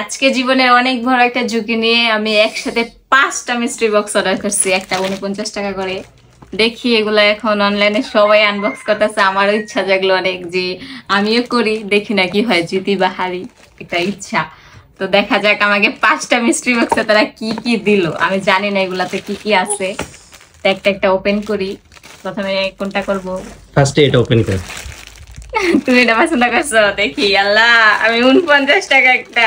আজকে জীবনের অনেক বড় একটা ঝুঁকি নিয়ে আমি একসাথে পাঁচটা মিস্ট্রি বক্স অর্ডার করছি একটা উনপঞ্চাশ টাকা করে দেখি এগুলো এখন অনলাইনে সবাই আনবক্স করতেছে আমার ইচ্ছা জাগলো অনেক যে আমিও করি দেখি না কি হয় জিতি বা হারি এটা ইচ্ছা তো দেখা যাক আমাকে পাঁচটা মিস্ট্রি বক্সে তারা কি কি দিল আমি জানি না এগুলাতে কি কি আছে একটা একটা ওপেন করি প্রথমে কোনটা করব ফার্স্ট এটা ওপেন কর তুমি এটা পছন্দ করছো দেখি আল্লাহ আমি উনপঞ্চাশ টাকা একটা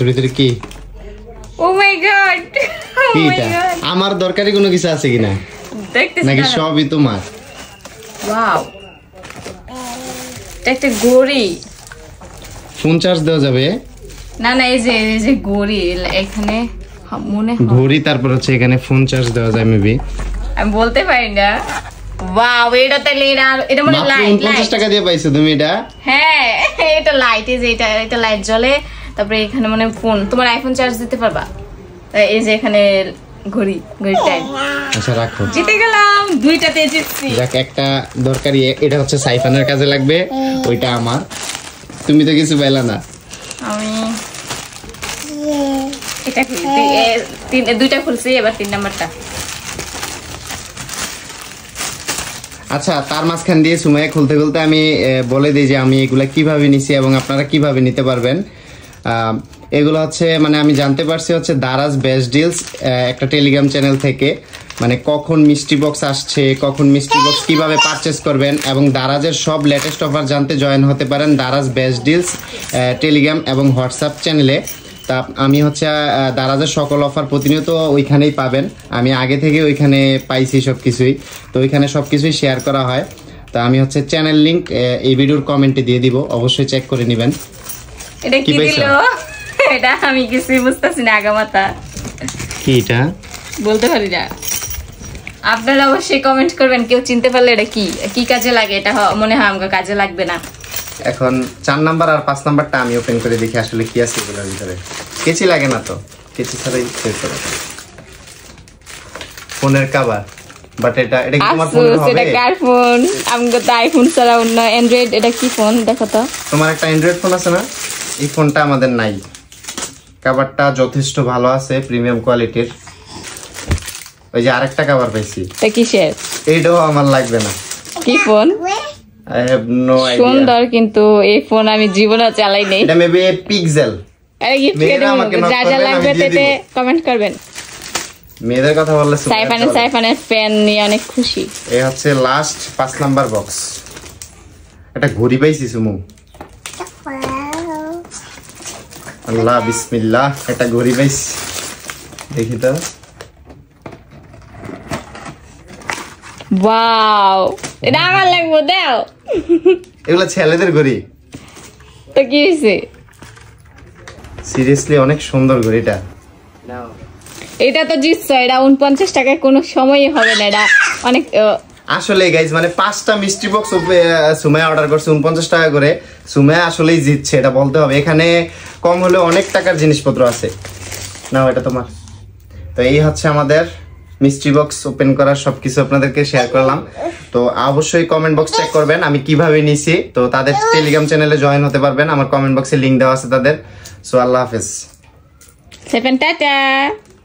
এর কি ও মাই গড আমার দরকারি কোনো কিছু আছে কিনা নাকি সবই তোমার ওয়াও একটা গড়ি ফোন চার্জ দেওয়া যাবে না না এই যে এই যে গড়ি এখানে ঘড়ি তারপর হচ্ছে এখানে ফোন চার্জ দেওয়া যায় মেবি আমি বলতে পারি না ওয়াও এটা তাহলে এটা এটা মানে লাইট 50 টাকা দিয়ে পাইছো তুমি এটা হ্যাঁ এটা লাইট যে এটা এটা লাইট জ্বলে তারপরে এখানে মানে ফোন তোমার আইফোন চার্জ দিতে পারবা তাই এই যে এখানে ঘড়ি ঘড়ি টাইম আচ্ছা রাখো জিতে গেলাম দুইটাতে জিতছি যাক একটা দরকারি এটা হচ্ছে সাইফানের কাজে লাগবে ওইটা আমার তুমি তো কিছু পাইলা না আমি এটা তিন দুইটা খুলছি এবার তিন নাম্বারটা আচ্ছা তার মাঝখান দিয়ে সুমাইয়া খুলতে খুলতে আমি বলে দিই যে আমি এগুলা কিভাবে নিছি এবং আপনারা কিভাবে নিতে পারবেন এগুলো হচ্ছে মানে আমি জানতে পারছি হচ্ছে দারাজ বেস্ট ডিলস একটা টেলিগ্রাম চ্যানেল থেকে মানে কখন মিষ্টি বক্স আসছে কখন মিষ্টি বক্স কীভাবে পারচেস করবেন এবং দারাজের সব লেটেস্ট অফার জানতে জয়েন হতে পারেন দারাজ বেস্ট ডিলস টেলিগ্রাম এবং হোয়াটসঅ্যাপ চ্যানেলে তা আমি হচ্ছে দারাজের সকল অফার প্রতিনিয়ত ওইখানেই পাবেন আমি আগে থেকে ওইখানে পাইছি সব কিছুই তো ওইখানে সব কিছুই শেয়ার করা হয় তা আমি হচ্ছে চ্যানেল লিঙ্ক এই ভিডিওর কমেন্টে দিয়ে দিব অবশ্যই চেক করে নেবেন এটা কি এটা আমি কিছু বুঝতেছি না বলতে পারি না আপনারা অবশ্যই কমেন্ট করবেন কেউ চিনতে পারলে এটা কি কি কাজে লাগে এটা মনে হয় আমাকে কাজে লাগবে না এখন চার নাম্বার আর পাঁচ নাম্বারটা আমি ওপেন করে দেখি আসলে কি আছে এগুলোর ভিতরে কেচি লাগে না তো কেচি ছাড়াই ফোনের কাবার বাট এটা তোমার ফোন তো আইফোন ছাড়া অন্য এটা কি ফোন দেখো তো তোমার একটা অ্যান্ড্রয়েড ফোন আছে না এই ফোনটা আমাদের নাই কাভারটা যথেষ্ট ভালো আছে প্রিমিয়াম কোয়ালিটির ওই যে আরেকটা কাভার পাইছি এটা কিসের এইটাও আমার লাগবে না কি phone I have no idea সুন্দর কিন্তু এই ফোন আমি জীবনে চালাই নাই এটা মেবি পিক্সেল আরে গিফট করে দেব যা যা লাগবে তেতে কমেন্ট করবেন মেয়েদের কথা বললে সাইফানের সাইফানের ফ্যান নিয়ে অনেক খুশি এই হচ্ছে লাস্ট পাঁচ নাম্বার বক্স একটা ঘড়ি পাইছি সুমু আল্লাহ বিসমিল্লাহ একটা ঘড়ি পাইস দেখি তো ওয়াও এটা আমার লাগবে দাও এগুলো ছেলেদের ঘড়ি তো কি হয়েছে সিরিয়াসলি অনেক সুন্দর ঘড়িটা এটা তো জিতছ এটা উনপঞ্চাশ টাকায় কোনো সময়ই হবে না এটা অনেক আসলে গাইজ মানে পাঁচটা মিষ্টি বক্স সুমায় অর্ডার করছে উনপঞ্চাশ টাকা করে সুমায় আসলেই জিতছে এটা বলতে হবে এখানে কম হলে অনেক টাকার জিনিসপত্র আছে নাও এটা তোমার তো এই হচ্ছে আমাদের মিস্ট্রি বক্স ওপেন করার সব কিছু আপনাদেরকে শেয়ার করলাম তো অবশ্যই কমেন্ট বক্স চেক করবেন আমি কিভাবে নিছি তো তাদের টেলিগ্রাম চ্যানেলে জয়েন হতে পারবেন আমার কমেন্ট বক্সে লিঙ্ক দেওয়া আছে তাদের সো আল্লাহ হাফেজ টাটা